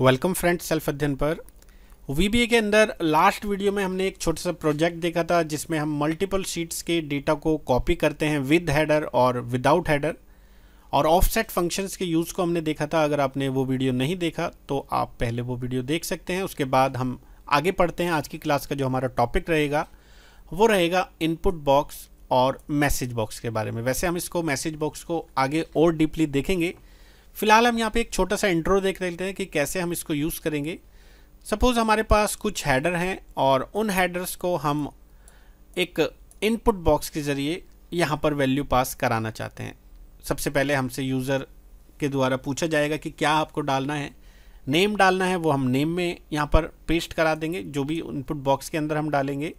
welcome friends self अध्ययन पर we के अंदर लास्ट वीडियो में हमने एक छोटा सा प्रोजेक्ट देखा था जिसमें हम मल्टीपल शीट्स के डेटा को कॉपी करते हैं विद हैडर और विदाउट हैडर और ऑफसेट फंक्शंस के यूज़ को हमने देखा था अगर आपने वो वीडियो नहीं देखा तो आप पहले वो वीडियो देख सकते हैं उसके बाद हम आगे पढ़ते हैं आज की क्लास का जो हमारा टॉपिक रहेगा वो रहेगा इनपुट बॉक्स और मैसेज बॉक्स के बारे में वैसे हम इसको मैसेज बॉक्स को आगे और डीपली देखेंगे फिलहाल हम यहाँ पे एक छोटा सा इंट्रो देख लेते हैं कि कैसे हम इसको यूज़ करेंगे सपोज़ हमारे पास कुछ हैडर हैं और उन हैडर्स को हम एक इनपुट बॉक्स के ज़रिए यहाँ पर वैल्यू पास कराना चाहते हैं सबसे पहले हमसे यूज़र के द्वारा पूछा जाएगा कि क्या आपको डालना है नेम डालना है वो हम नेम में यहाँ पर पेस्ट करा देंगे जो भी इनपुट बॉक्स के अंदर हम डालेंगे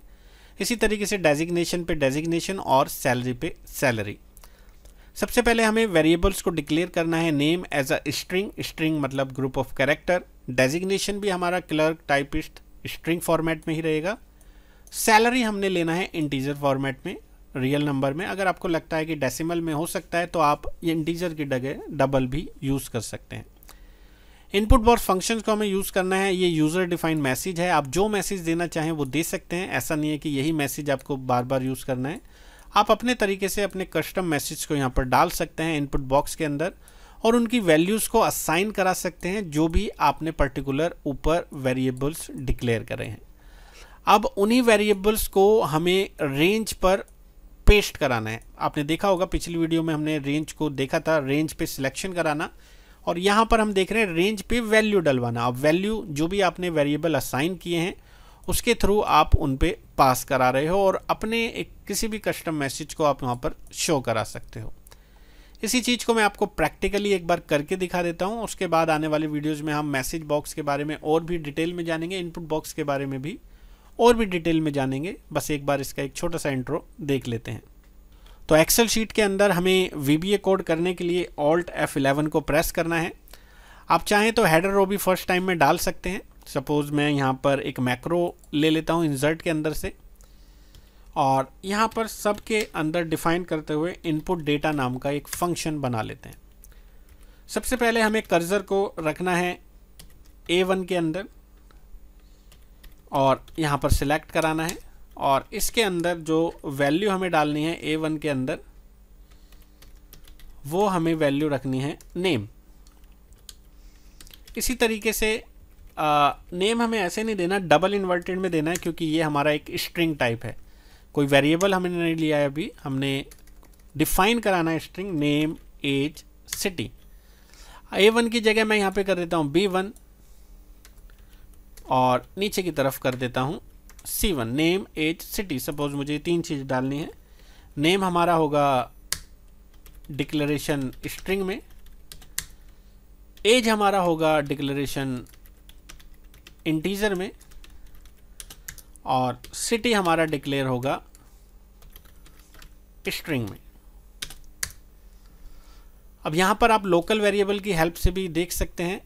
इसी तरीके से डेजिग्नेशन पे डेजिग्नेशन और सैलरी पे सैलरी सबसे पहले हमें वेरिएबल्स को डिक्लेयर करना है name as a string string मतलब ग्रुप ऑफ कैरेक्टर डेजिग्नेशन भी हमारा क्लर्क टाइपिस्ट स्ट्रिंग फॉर्मेट में ही रहेगा सैलरी हमने लेना है इंटीजर फॉर्मेट में रियल नंबर में अगर आपको लगता है कि डेसिमल में हो सकता है तो आप इंटीजर की डगे डबल भी यूज़ कर सकते हैं इनपुट बॉक्स फंक्शंस को हमें यूज़ करना है ये यूज़र डिफाइंड मैसेज है आप जो मैसेज देना चाहें वो दे सकते हैं ऐसा नहीं है कि यही मैसेज आपको बार बार यूज़ करना है आप अपने तरीके से अपने कस्टम मैसेज को यहाँ पर डाल सकते हैं इनपुट बॉक्स के अंदर और उनकी वैल्यूज़ को असाइन करा सकते हैं जो भी आपने पर्टिकुलर ऊपर वेरिएबल्स डिक्लेयर करे हैं अब उन्हीं वेरिएबल्स को हमें रेंज पर पेस्ट कराना है आपने देखा होगा पिछली वीडियो में हमने रेंज को देखा था रेंज पे सिलेक्शन कराना और यहाँ पर हम देख रहे हैं रेंज पे वैल्यू डलवाना अब वैल्यू जो भी आपने वेरिएबल असाइन किए हैं उसके थ्रू आप उन पर पास करा रहे हो और अपने एक किसी भी कस्टम मैसेज को आप वहाँ पर शो करा सकते हो इसी चीज़ को मैं आपको प्रैक्टिकली एक बार करके दिखा देता हूँ उसके बाद आने वाले वीडियोज़ में हम मैसेज बॉक्स के बारे में और भी डिटेल में जानेंगे इनपुट बॉक्स के बारे में भी और भी डिटेल में जानेंगे बस एक बार इसका एक छोटा सा इंट्रो देख लेते हैं तो एक्सेल शीट के अंदर हमें वी कोड करने के लिए ऑल्ट एफ़ को प्रेस करना है आप चाहें तो हेडर रो भी फर्स्ट टाइम में डाल सकते हैं सपोज मैं यहाँ पर एक मैक्रो ले लेता हूँ इंसर्ट के अंदर से और यहाँ पर सब के अंदर डिफाइन करते हुए इनपुट डेटा नाम का एक फंक्शन बना लेते हैं सबसे पहले हमें कर्जर को रखना है ए वन के अंदर और यहाँ पर सिलेक्ट कराना है और इसके अंदर जो वैल्यू हमें डालनी है ए वन के अंदर वो हमें वैल्यू रखनी है नेम इसी तरीके से नेम हमें ऐसे नहीं देना डबल इन्वर्टेड में देना है क्योंकि ये हमारा एक स्ट्रिंग टाइप है कोई वेरिएबल हमने नहीं लिया है अभी हमने डिफाइन कराना है string name as city A one की जगह मैं यहाँ पे कर देता हूँ बी वन और नीचे की तरफ कर देता हूँ C one name as city suppose मुझे तीन चीज़ डालनी है नेम हमारा होगा डिक्लेरेशन स्ट्रिंग में एज हमारा होगा डिक्लेरेशन इंटीजर में और सिटी हमारा डिक्लेयर होगा स्ट्रिंग में अब यहाँ पर आप लोकल वेरिएबल की हेल्प से भी देख सकते हैं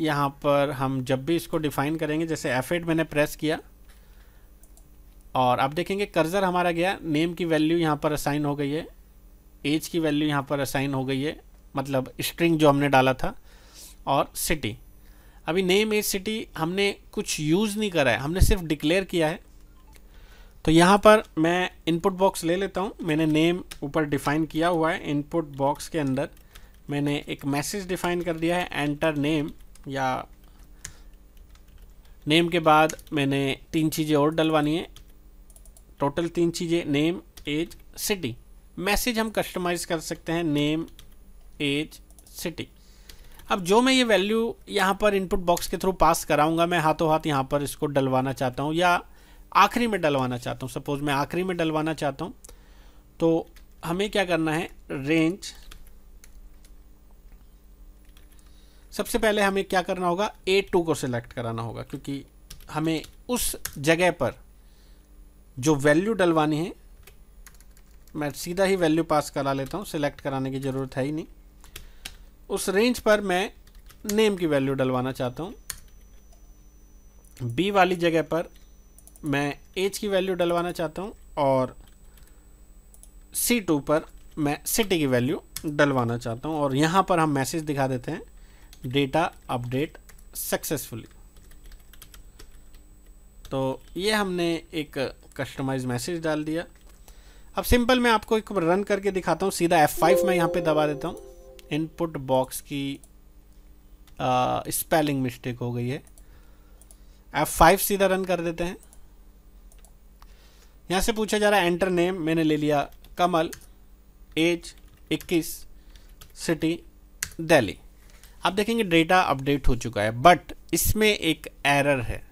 यहाँ पर हम जब भी इसको डिफाइन करेंगे जैसे एफ मैंने प्रेस किया और आप देखेंगे कर्जर हमारा गया नेम की वैल्यू यहाँ पर असाइन हो गई है एज की वैल्यू यहाँ पर असाइन हो गई है मतलब स्ट्रिंग जो हमने डाला था और सिटी अभी नेम एज सिटी हमने कुछ यूज़ नहीं करा है हमने सिर्फ डिक्लेयर किया है तो यहाँ पर मैं इनपुट बॉक्स ले लेता हूँ मैंने नेम ऊपर डिफाइन किया हुआ है इनपुट बॉक्स के अंदर मैंने एक मैसेज डिफाइन कर दिया है एंटर नेम या नेम के बाद मैंने तीन चीज़ें और डलवानी है टोटल तीन चीज़ें नेम एज सिटी मैसेज हम कस्टमाइज़ कर सकते हैं नेम एज सिटी अब जो मैं ये वैल्यू यहाँ पर इनपुट बॉक्स के थ्रू पास कराऊंगा मैं हाथों हाथ यहाँ पर इसको डलवाना चाहता हूँ या आखिरी में डलवाना चाहता हूँ सपोज मैं आखिरी में डलवाना चाहता हूँ तो हमें क्या करना है रेंज सबसे पहले हमें क्या करना होगा ए टू को सिलेक्ट कराना होगा क्योंकि हमें उस जगह पर जो वैल्यू डलवानी है मैं सीधा ही वैल्यू पास करा लेता हूँ सिलेक्ट कराने की ज़रूरत है ही नहीं उस रेंज पर मैं नेम की वैल्यू डलवाना चाहता हूँ बी वाली जगह पर मैं एज की वैल्यू डलवाना चाहता हूँ और सी टू पर मैं सिटी की वैल्यू डलवाना चाहता हूँ और यहाँ पर हम मैसेज दिखा देते हैं डेटा अपडेट सक्सेसफुली तो ये हमने एक कस्टमाइज मैसेज डाल दिया अब सिंपल मैं आपको एक रन करके दिखाता हूँ सीधा F5 मैं यहाँ पे दबा देता हूँ इनपुट बॉक्स की स्पेलिंग मिस्टेक हो गई है एफ फाइव सीधा रन कर देते हैं यहाँ से पूछा जा रहा है एंटर नेम मैंने ले लिया कमल एज 21 सिटी दिल्ली आप देखेंगे डेटा अपडेट हो चुका है बट इसमें एक एरर है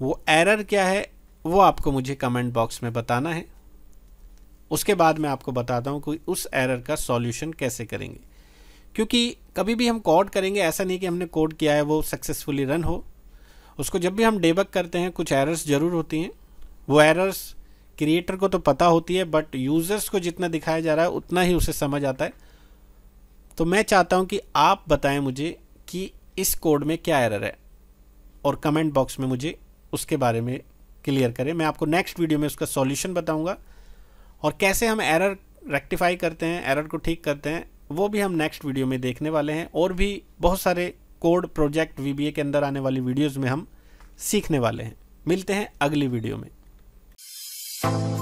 वो एरर क्या है वो आपको मुझे कमेंट बॉक्स में बताना है उसके बाद मैं आपको बताता हूँ कि उस एरर का सॉल्यूशन कैसे करेंगे क्योंकि कभी भी हम कोड करेंगे ऐसा नहीं कि हमने कोड किया है वो सक्सेसफुली रन हो उसको जब भी हम डेबक करते हैं कुछ एरर्स ज़रूर होती हैं वो एरर्स क्रिएटर को तो पता होती है बट यूज़र्स को जितना दिखाया जा रहा है उतना ही उसे समझ आता है तो मैं चाहता हूँ कि आप बताएं मुझे कि इस कोड में क्या एरर है और कमेंट बॉक्स में मुझे उसके बारे में क्लियर करें मैं आपको नेक्स्ट वीडियो में उसका सॉल्यूशन बताऊंगा और कैसे हम एरर रेक्टिफाई करते हैं एरर को ठीक करते हैं वो भी हम नेक्स्ट वीडियो में देखने वाले हैं और भी बहुत सारे कोड प्रोजेक्ट वी के अंदर आने वाली वीडियोज़ में हम सीखने वाले हैं मिलते हैं अगली वीडियो में